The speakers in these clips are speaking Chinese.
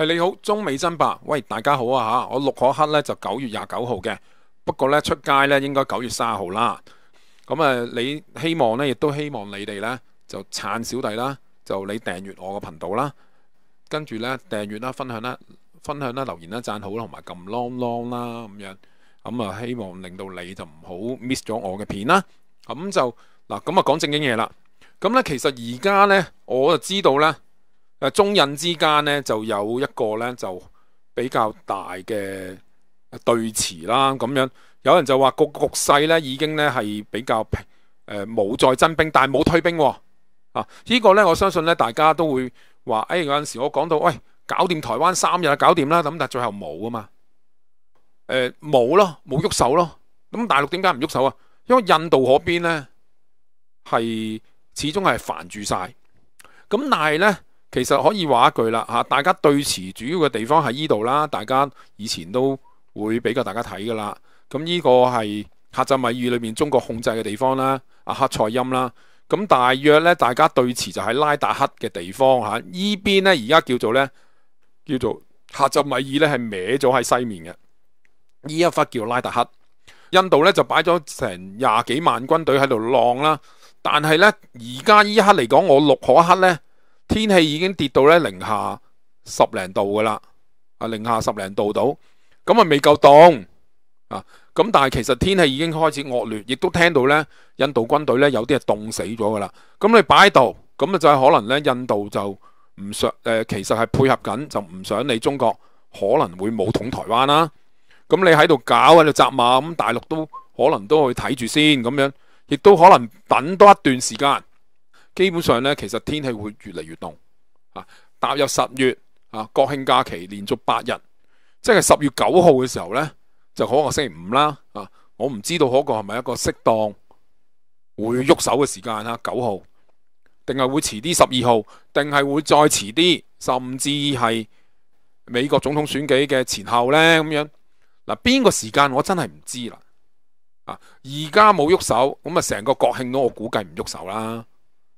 系你好，中美真白，喂，大家好啊吓，我录可刻咧就九月廿九号嘅，不过咧出街咧应该九月三十号啦。咁啊，你希望咧，亦都希望你哋咧就撑小弟啦，就你订阅我个频道啦，跟住咧订阅啦，分享啦，分享啦，留言啦，赞好啦，同埋揿 long long 啦，咁样，咁啊，希望令到你就唔好 miss 咗我嘅片啦。咁就嗱，咁啊讲正经嘢啦。咁咧其实而家咧，我就知道咧。誒中印之間呢，就有一個呢，就比較大嘅對峙啦。咁樣有人就話個局勢呢已經呢係比較平誒，冇再增兵，但係冇退兵喎。啊，依個呢，我相信呢，大家都會話誒。有陣時我講到喂，搞掂台灣三日搞掂啦。咁但最後冇啊嘛，誒冇咯，冇喐手咯。咁大陸點解唔喐手啊？因為印度嗰邊咧係始終係煩住晒。咁，但係咧。其實可以話一句啦吓，大家對峙主要嘅地方喺依度啦。大家以前都會俾較大家睇噶啦。咁呢個係喀什米爾裏面中國控制嘅地方啦，阿克塞音啦。咁大約呢，大家對峙就喺拉達克嘅地方吓，呢邊呢，而家叫做呢，叫做喀什米爾呢，係歪咗喺西面嘅。呢一忽叫拉達克。印度呢，就擺咗成廿幾萬軍隊喺度晾啦。但係呢，而家一刻嚟講，我六可一刻天氣已經跌到咧零下十零度噶啦，啊零下十零度到，咁啊未夠凍啊，咁但係其實天氣已經開始惡劣，亦都聽到咧印度軍隊咧有啲係凍死咗噶啦。咁你擺喺度，咁啊就係可能咧印度就唔想，誒其實係配合緊就唔想你中國可能會武統台灣啦。咁你喺度搞喺度责骂，咁大陸都可能都去睇住先，咁樣亦都可能等多一段時間。基本上咧，其實天氣會越嚟越凍啊！踏入十月啊，國慶假期連續八日，即係十月九號嘅時候咧，就可星期五啦啊！我唔知道嗰個係咪一個適當會喐手嘅時間啊？九號定係會遲啲十二號，定係會再遲啲，甚至係美國總統選舉嘅前後咧咁樣嗱？邊個時間我真係唔知啦啊！而家冇喐手咁啊，成個國慶都我估計唔喐手啦。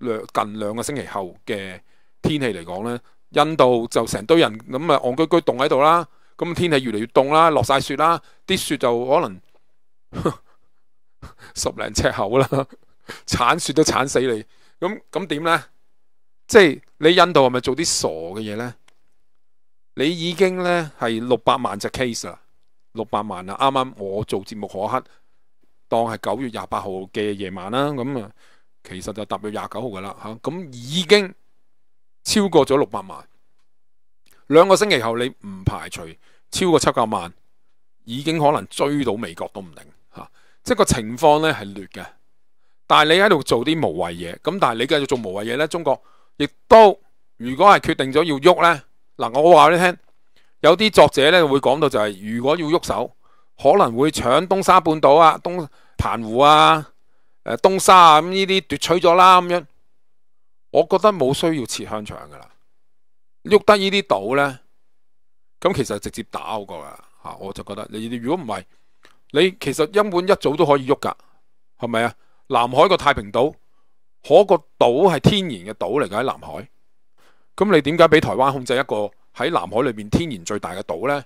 两近两个星期后嘅天气嚟讲咧，印度就成堆人咁啊，戆居居冻喺度啦，咁天气越嚟越冻啦，落晒雪啦，啲雪就可能 十零尺厚啦，铲雪都铲死你，咁咁点咧？即系你印度系咪做啲傻嘅嘢咧？你已经咧系六百万只 case 啦，六百万啦，啱啱我做节目嗰刻当系九月廿八号嘅夜晚啦，咁啊。其实就踏入廿九号噶啦，吓咁已经超过咗六百万。两个星期后你唔排除超过七百万，已经可能追到美国都唔定吓，即系个情况咧系劣嘅。但系你喺度做啲无谓嘢，咁但系你继续做无谓嘢咧，中国亦都如果系决定咗要喐咧，嗱我话你听，有啲作者咧会讲到就系如果要喐手，可能会抢东沙半岛啊、东澎湖啊。誒東沙啊，咁呢啲奪取咗啦，咁樣，我覺得冇需要切香腸噶啦，喐得呢啲島咧，咁其實直接打過噶吓，我就覺得你如果唔係，你其實根本一早都可以喐噶，係咪啊？南海個太平島，可個島係天然嘅島嚟㗎喺南海，咁你點解俾台灣控制一個喺南海裏边天然最大嘅島咧？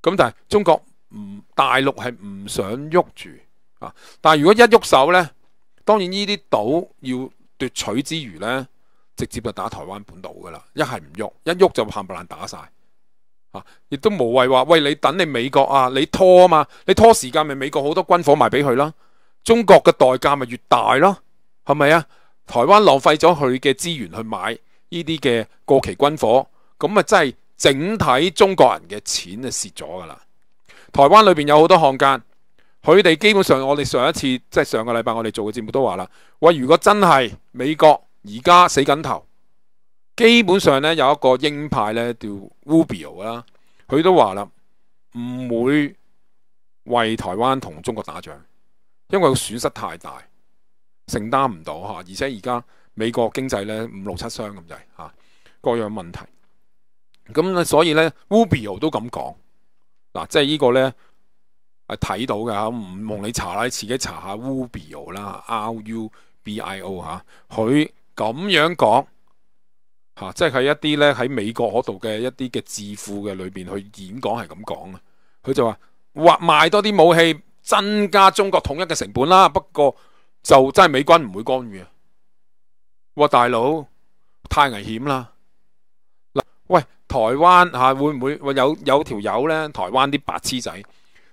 咁但係中國唔大陸係唔想喐住。啊！但系如果一喐手呢，當然呢啲島要夺取之余呢，直接就打台灣本島噶啦。一係唔喐，一喐就冚唪唥打晒。啊！亦都無謂話喂你等你美國啊，你拖啊嘛，你拖時間咪美國好多軍火賣俾佢啦。中國嘅代價咪越大咯，係咪啊？台灣浪費咗佢嘅資源去買呢啲嘅過期軍火，咁啊真係整體中國人嘅錢就蝕咗噶啦。台灣裏边有好多汉奸。佢哋基本上，我哋上一次即系上个礼拜我哋做嘅节目都话啦，喂，如果真系美国而家死紧头，基本上咧有一个鹰派咧叫 u b i o 啦，佢都话啦，唔会为台湾同中国打仗，因为佢损失太大，承担唔到吓，而且而家美国经济咧五六七双咁滞吓，各样问题，咁咧所以咧 u b i o 都咁讲，嗱，即系呢个咧。系睇到嘅吓，唔望你查啦，自己查下 Rubio 啦，Rubio 吓，佢咁样讲吓，即系喺一啲咧喺美国嗰度嘅一啲嘅智富嘅里边去演讲，系咁讲啊。佢就话：，或卖多啲武器，增加中国统一嘅成本啦。不过就真系美军唔会干预啊。哇，大佬，太危险啦！嗱，喂，台湾吓会唔会？有有条友咧，台湾啲白痴仔。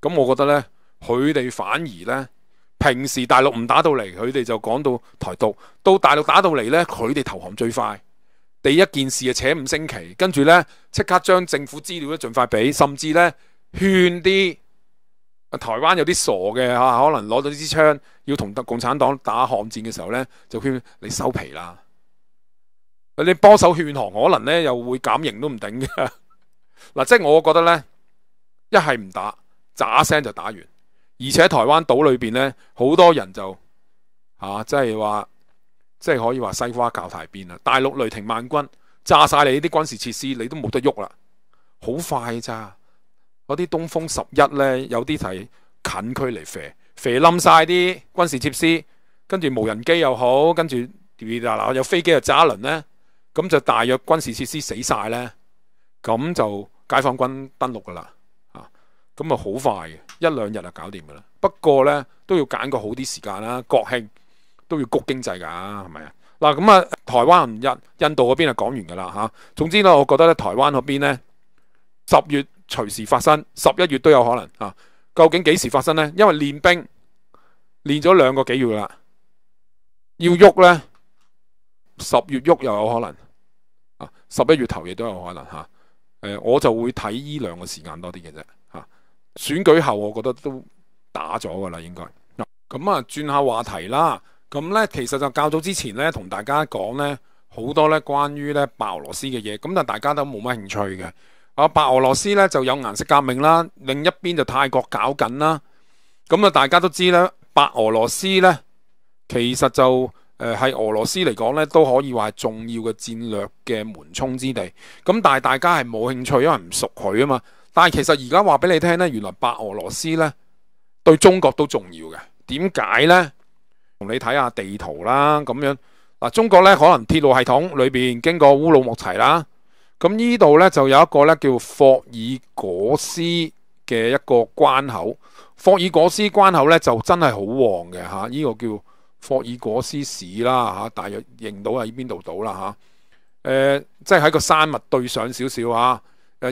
咁我覺得呢，佢哋反而呢，平時大陸唔打到嚟，佢哋就講到台獨；到大陸打到嚟呢，佢哋投降最快。第一件事就扯五星期，跟住呢，即刻將政府資料咧盡快俾，甚至呢，勸啲台灣有啲傻嘅吓，可能攞到支槍要同共產黨打巷戰嘅時候呢，就勸你收皮啦。你帮手勸降，可能呢又會減刑都唔定嘅。嗱，即系我覺得呢，一係唔打。炸聲就打完，而且台灣島裏面咧，好多人就吓，即係話，即係可以話西瓜教太邊啦。大陸雷霆萬軍炸晒你啲軍事設施，你都冇得喐啦。好快咋，嗰啲東風十一咧，有啲係近距離射，射冧晒啲軍事設施。跟住無人機又好，跟住有飛機又炸一輪咧，咁就大約軍事設施死晒咧，咁就解放軍登陆噶啦。咁啊，好快嘅一兩日就搞掂噶啦。不過呢，都要揀個好啲時間啦。國慶都要谷經濟㗎，係咪啊？嗱，咁啊，台灣唔日印度嗰邊就講完㗎啦吓。總之呢，我覺得咧，台灣嗰邊呢，十月隨時發生，十一月都有可能啊。究竟幾時發生呢？因為練兵練咗兩個幾月啦，要喐呢，十月喐又有可能啊，十一月頭亦都有可能嚇。我就會睇呢兩個時間多啲嘅啫。選舉後，我覺得都打咗噶啦，應該。嗱，咁啊轉下話題啦。咁呢，其實就較早之前呢，同大家講呢好多呢關於呢白俄羅斯嘅嘢。咁但大家都冇乜興趣嘅。啊，白俄羅斯呢就有顏色革命啦，另一邊就泰國搞緊啦。咁啊，大家都知呢，白俄羅斯呢其實就誒係俄羅斯嚟講呢，都可以話係重要嘅戰略嘅門沖之地。咁但系大家係冇興趣，因為唔熟佢啊嘛。但系其實而家話俾你聽呢，原來白俄羅斯呢對中國都重要嘅。點解呢？同你睇下地圖啦，咁樣嗱，中國呢可能鐵路系統裏边經過烏魯木齊啦，咁呢度呢就有一個呢叫霍爾果斯嘅一個關口。霍爾果斯關口呢就真係好旺嘅吓，呢個叫霍爾果斯市啦嚇，大約認到喺邊度到啦嚇？即係喺個山脈對上少少啊。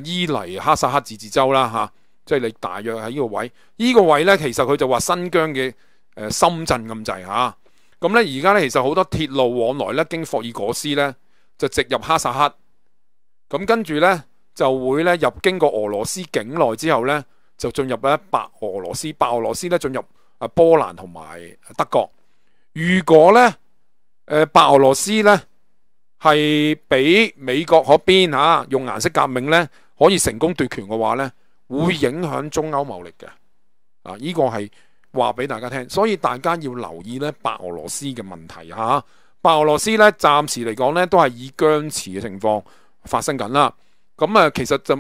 伊犁哈萨克自治州啦，吓，即系你大约喺呢个位，呢个位呢，其实佢就话新疆嘅深圳咁滞吓，咁呢，而家呢，其实好多铁路往来呢，经霍尔果斯呢，就直入哈萨克，咁跟住呢，就会呢，入经过俄罗斯境内之后呢，就进入咧白俄罗斯，白俄罗斯呢，进入啊波兰同埋德国。如果呢，白俄罗斯呢。系俾美国可编吓，用颜色革命呢可以成功奪權嘅話呢會影響中歐貿力嘅。啊，呢個係話俾大家聽，所以大家要留意咧，白俄羅斯嘅問題嚇。白俄羅斯咧，暫時嚟講咧，都係以僵持嘅情況發生緊啦。咁啊，其實就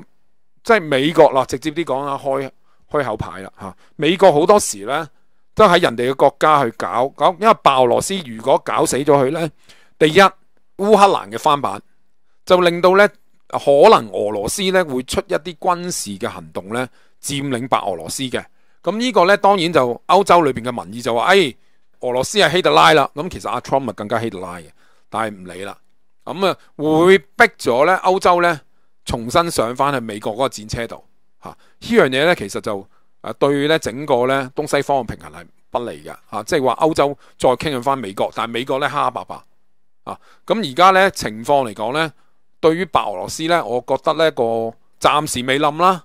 即係美國啦，直接啲講啦，開開口牌啦嚇。美國好多時呢，都喺人哋嘅國家去搞，搞，因為白俄羅斯如果搞死咗佢呢，第一烏克蘭嘅翻版就令到呢。可能俄羅斯咧會出一啲軍事嘅行動咧，佔領白俄羅斯嘅。咁呢個咧當然就歐洲裏边嘅民意就話：，哎，俄羅斯係希特拉啦。咁其實阿 Trump 咪更加希特拉嘅，但係唔理啦。咁啊，會逼咗咧歐洲咧重新上翻去美國嗰個戰車度吓。呢樣嘢咧其實就诶對咧整個咧東西方嘅平衡係不利嘅吓，即係話歐洲再傾向翻美國，但係美國咧哈哈白白啊。咁而家咧情況嚟講咧。對於白俄羅斯咧，我覺得呢個暫時未冧啦，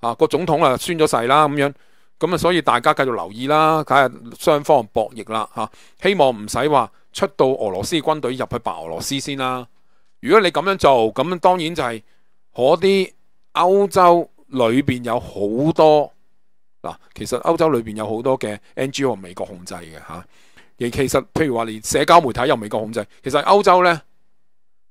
啊個總統啊宣咗誓啦咁樣，咁啊所以大家繼續留意啦，睇下雙方博弈啦嚇，希望唔使話出到俄羅斯軍隊入去白俄羅斯先啦。如果你咁樣做，咁當然就係嗰啲歐洲裏边有好多嗱，其實歐洲裏边有好多嘅 NG 和美國控制嘅吓，而其實譬如話連社交媒體由美國控制，其實歐洲呢。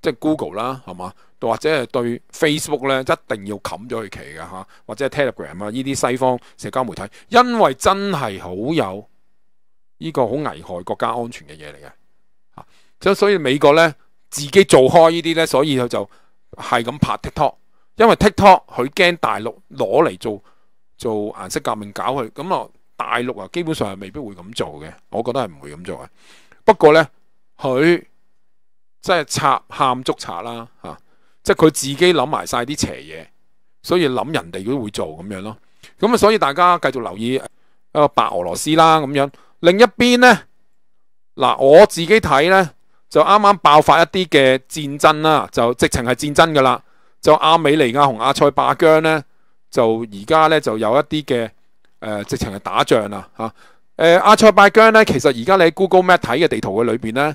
即係 Google 啦，系嘛？或者系对 Facebook 咧，一定要冚咗佢旗嘅吓，或者系 Telegram 啊，呢啲西方社交媒体，因为真系好有呢个好危害国家安全嘅嘢嚟嘅。所以美国咧自己做开呢啲咧，所以佢就系咁拍 TikTok，因为 TikTok 佢惊大陆攞嚟做做颜色革命搞佢，咁啊大陆啊基本上系未必会咁做嘅，我觉得系唔会咁做嘅。不过咧佢。即係插喊捉贼啦吓，即係佢自己諗埋晒啲邪嘢，所以諗人哋都會做咁樣咯。咁啊，所以大家繼續留意一个白俄羅斯啦咁樣。另一邊呢，嗱我自己睇呢，就啱啱爆發一啲嘅戰爭啦，就直情係戰爭噶啦。就阿美尼亚同阿塞拜疆呢，就而家呢，就有一啲嘅诶，直情係打仗啦嚇。誒阿塞拜疆呢，其實而家你喺 Google Map 睇嘅地圖嘅裏边呢。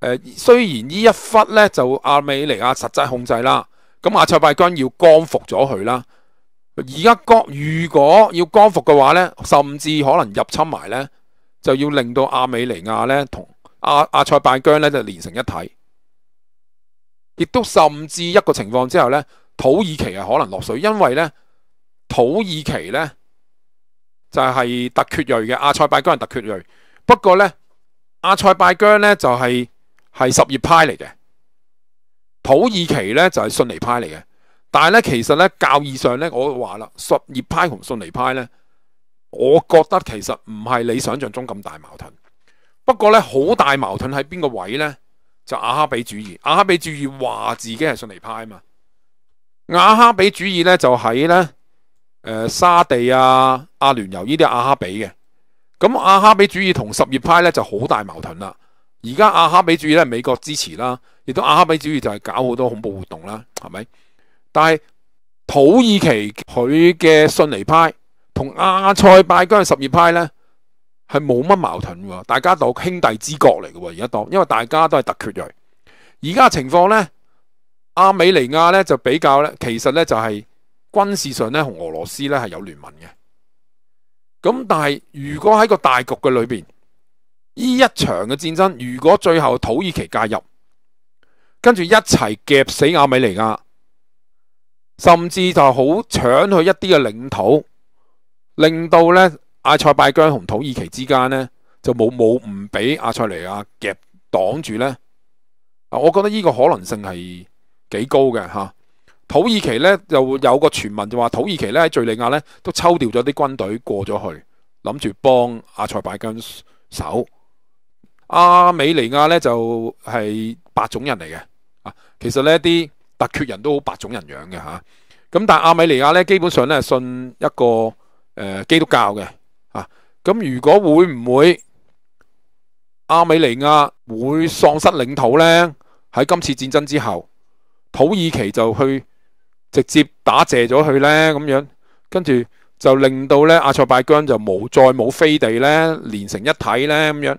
诶，虽然呢一忽咧就阿美尼亚实际控制啦，咁阿塞拜疆要光复咗佢啦。而家光如果要光复嘅话咧，甚至可能入侵埋咧，就要令到阿美尼亚咧同阿阿塞拜疆咧就连成一体。亦都甚至一个情况之后咧，土耳其系可能落水，因为咧土耳其咧就系特厥裔嘅，阿塞拜疆系特厥裔，不过咧阿塞拜疆咧就系。系十叶派嚟嘅，土耳其咧就系逊尼派嚟嘅。但系咧，其实咧教义上咧，我话啦，十叶派同逊尼派咧，我觉得其实唔系你想象中咁大矛盾。不过咧，好大矛盾喺边个位咧？就阿哈比主义。阿哈比主义话自己系逊尼派嘛？阿哈比主义咧就喺咧诶沙地啊阿联酋呢啲阿哈比嘅。咁阿哈比主义同十叶派咧就好大矛盾啦。而家阿哈比主義咧，美國支持啦，亦都阿哈比主義就係搞好多恐怖活動啦，係咪？但係土耳其佢嘅信尼派同阿塞拜疆嘅十二派咧，係冇乜矛盾喎，大家当兄弟之國嚟嘅喎，而家當，因為大家都係特權裔。而家情況咧，阿美尼亞咧就比較咧，其實咧就係軍事上咧同俄羅斯咧係有聯盟嘅。咁但係如果喺個大局嘅裏邊，呢一場嘅戰爭，如果最後土耳其介入，跟住一齊夾死阿米尼亞，甚至就好搶佢一啲嘅領土，令到呢阿塞拜疆同土耳其之間呢就冇冇唔俾阿塞利亞夾擋住呢。啊，我覺得呢個可能性係幾高嘅吓。土耳其呢就有個傳聞就話土耳其呢喺叙利亞呢都抽调咗啲軍隊過咗去，諗住幫阿塞拜疆手。阿美尼亞咧就係白種人嚟嘅啊。其實呢啲特厥人都好白種人樣嘅吓，咁但系阿美尼亞咧基本上咧係信一個誒基督教嘅啊。咁如果會唔會阿美尼亞會喪失領土咧？喺今次戰爭之後，土耳其就去直接打借咗佢咧咁樣，跟住就令到咧阿塞拜疆就冇再冇飛地咧連成一體咧咁样。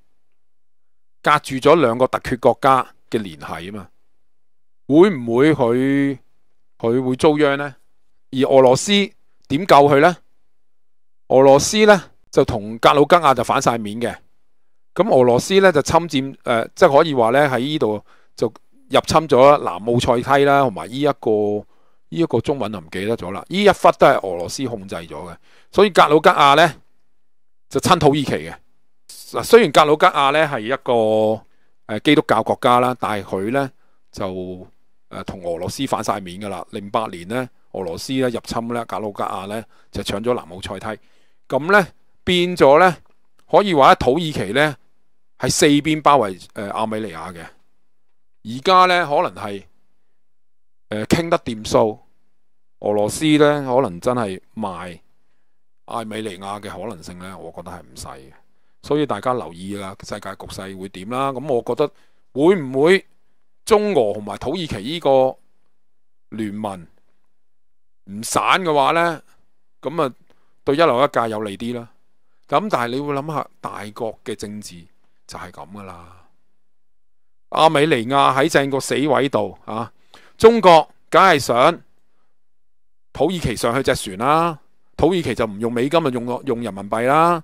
隔住咗两个特厥国家嘅联系啊嘛，会唔会佢佢会遭殃呢？而俄罗斯点救佢呢？俄罗斯呢，就同格鲁吉亚就反晒面嘅，咁俄罗斯呢，就侵占诶，即系可以话呢，喺呢度就入侵咗南奥塞梯啦，同埋呢一个呢一个中文就唔记得咗啦，呢一忽都系俄罗斯控制咗嘅，所以格鲁吉亚呢，就亲土耳其嘅。嗱，雖然格魯吉亞咧係一個诶基督教國家啦，但係佢咧就诶同俄羅斯反晒面㗎啦。零八年咧，俄羅斯咧入侵咧格魯吉亞咧，就搶咗南奧塞梯。咁咧變咗咧，可以話土耳其咧係四邊包圍诶亞美尼亞嘅。而家咧可能係诶傾得掂數，俄羅斯咧可能真係賣艾美尼亞嘅可能性咧，我覺得係唔細嘅。所以大家留意啦，世界局勢會點啦？咁我覺得會唔會中俄同埋土耳其呢個聯盟唔散嘅話呢？咁啊對一流一界有利啲啦。咁但係你會諗下大國嘅政治就係咁噶啦。阿美尼亞喺正個死位度啊，中國梗係想土耳其上去只船啦，土耳其就唔用美金啊，用用人民幣啦。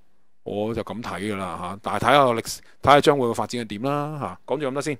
我就咁睇噶啦吓，但系睇下历史，睇下将会嘅發展系点啦吓。讲住咁多先。